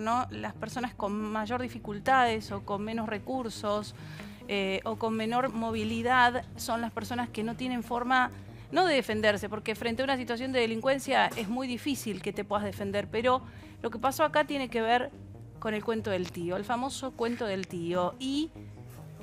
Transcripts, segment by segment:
¿no? Las personas con mayor dificultades o con menos recursos eh, o con menor movilidad son las personas que no tienen forma no de defenderse, porque frente a una situación de delincuencia es muy difícil que te puedas defender, pero lo que pasó acá tiene que ver con el cuento del tío, el famoso cuento del tío, y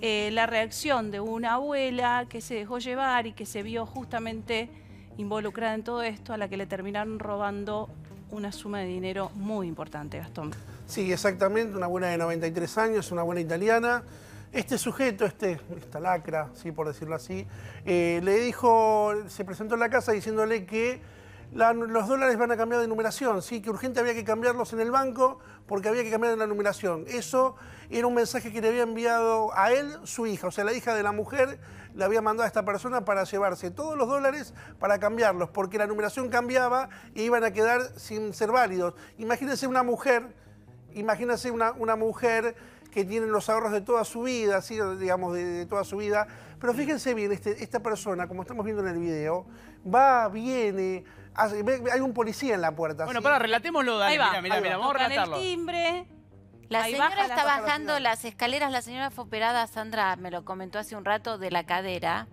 eh, la reacción de una abuela que se dejó llevar y que se vio justamente involucrada en todo esto, a la que le terminaron robando una suma de dinero muy importante, Gastón. Sí, exactamente, una buena de 93 años, una buena italiana. Este sujeto, este, esta lacra, ¿sí? por decirlo así, eh, le dijo, se presentó en la casa diciéndole que los dólares van a cambiar de numeración, ¿sí? que urgente había que cambiarlos en el banco porque había que cambiar la numeración. Eso era un mensaje que le había enviado a él su hija, o sea, la hija de la mujer le había mandado a esta persona para llevarse todos los dólares para cambiarlos, porque la numeración cambiaba e iban a quedar sin ser válidos. Imagínense una mujer, imagínense una, mujer que tiene los ahorros de toda su vida, digamos, de, toda su vida. Pero fíjense bien, este, esta persona, como estamos viendo en el video, va, viene, hay un policía en la puerta. Bueno, para, relatémoslo, Dani. Ahí va. Mira, mira, vamos a el timbre. La señora está bajando las escaleras, la señora fue operada, Sandra me lo comentó hace un rato, de la cadera.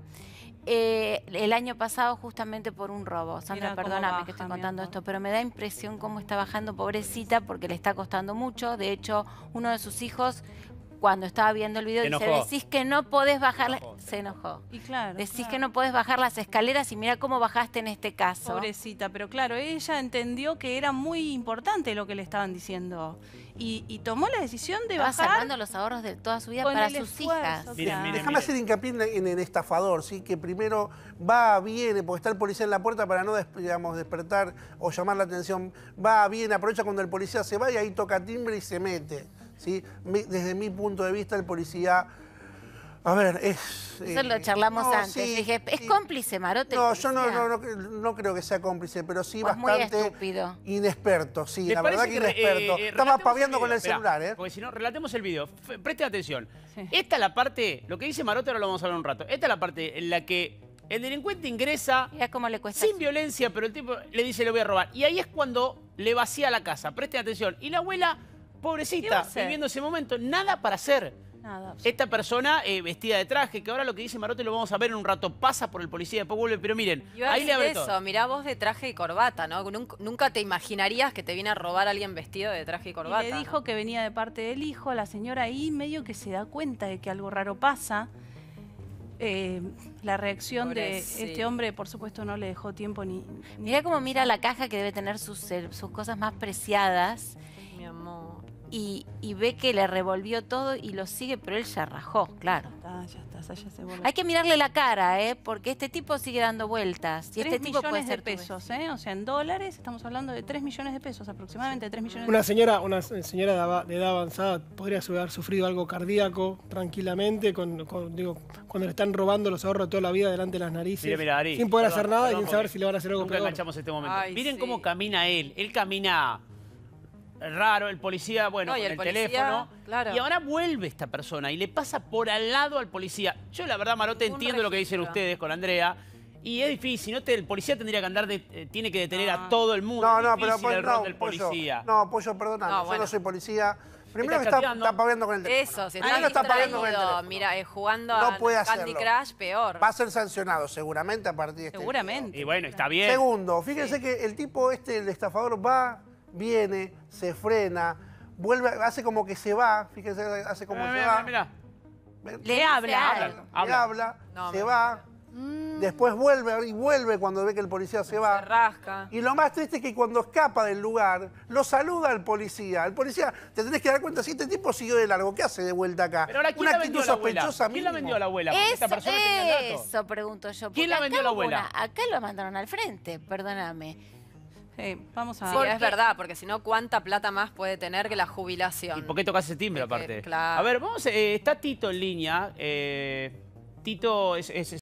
Eh, el año pasado justamente por un robo. Sandra, perdóname que estoy contando esto, pero me da impresión cómo está bajando, pobrecita, porque le está costando mucho. De hecho, uno de sus hijos cuando estaba viendo el video, dice, decís que no podés bajar... Se enojó. Y claro, decís que no podés bajar las escaleras y mira cómo bajaste en este caso. Pobrecita, pero claro, ella entendió que era muy importante lo que le estaban diciendo. Y, tomó la decisión de bajar... sacando los ahorros de toda su vida para sus hijas. Déjame hacer hincapié en, el estafador, ¿sí? que primero va, viene, porque está el policía en la puerta para no despertar o llamar la atención. Va, viene, aprovecha cuando el policía se va y ahí toca timbre y se mete. Desde mi punto de vista, el policía... A ver, es... Eso lo eh, charlamos antes. Dije, ¿es cómplice, Marote? No, yo no, creo que sea cómplice, pero sí bastante... estúpido. Inexperto, sí, la verdad que inexperto. Eh, eh, Estaba paviando con el celular, ¿eh? Porque si no, relatemos el video. Preste atención. Esta es la parte... Lo que dice Marote ahora lo vamos a hablar un rato. Esta es la parte en la que el delincuente ingresa... Sin violencia, pero el tipo le dice, le voy a robar. Y ahí es cuando le vacía la casa. Presten atención. Y la abuela pobrecita, viviendo ese momento, nada para hacer. Esta persona eh, vestida de traje, que ahora lo que dice Marote lo vamos a ver en un rato, pasa por el policía, de vuelve, pero miren, ahí le abre eso, mirá vos de traje y corbata, ¿no? Nunca, te imaginarías que te viene a robar alguien vestido de traje y corbata. Y le dijo que venía de parte del hijo, la señora ahí medio que se da cuenta de que algo raro pasa. Eh, la reacción de este hombre, por supuesto, no le dejó tiempo ni... mira Mirá cómo mira la caja que debe tener sus, eh, sus cosas más preciadas. Mi amor y, y, ve que le revolvió todo y lo sigue, pero él ya rajó, claro. ya está, ya se Hay que mirarle la cara, ¿eh? porque este tipo sigue dando vueltas. Y este tipo puede ser de pesos, ¿eh? o sea, en dólares estamos hablando de 3 millones de pesos, aproximadamente 3 millones una de pesos. Señora, una señora de edad avanzada podría haber sufrido algo cardíaco tranquilamente, con, digo, cuando le están robando los ahorros toda la vida delante de las narices. sin poder hacer nada y sin saber si le van a hacer algo Nunca peor. este momento. Miren cómo camina él. Él camina raro, el policía, bueno, el, teléfono. Y ahora vuelve esta persona y le pasa por al lado al policía. Yo la verdad, Marote, entiendo lo que dicen ustedes con Andrea. Y es difícil, no el policía tendría que andar, eh, tiene que detener a ah. todo el mundo. No, no, pero pues el del pues policía. no, pollo, pues perdona, no, yo no soy policía. Primero que está, pagando con el teléfono. Eso, si está, está Mira, eh, jugando a Candy Crush, peor. Va a ser sancionado seguramente a partir de este Seguramente. Y bueno, está bien. Segundo, fíjense que el tipo este, el estafador, va viene, se frena, vuelve, hace como que se va, fíjense, hace como que se va. Mira, mira. Le habla. Le habla, se va. Mm. Después vuelve y vuelve cuando ve que el policía se va. Se rasca. Y lo más triste es que cuando escapa del lugar, lo saluda al policía. El policía, te tenés que dar cuenta, si este tipo siguió de largo, ¿qué hace de vuelta acá? ¿quién Una actitud sospechosa a ¿Quién la vendió a la abuela? eso, persona eso pregunto yo. ¿Quién la vendió a la abuela? acá lo mandaron al frente, perdóname. Sí, vamos a... es verdad, porque si no, ¿cuánta plata más puede tener que la jubilación? ¿Y por qué tocas ese timbre, aparte? A ver, vamos, eh, está Tito en línea. Eh, Tito es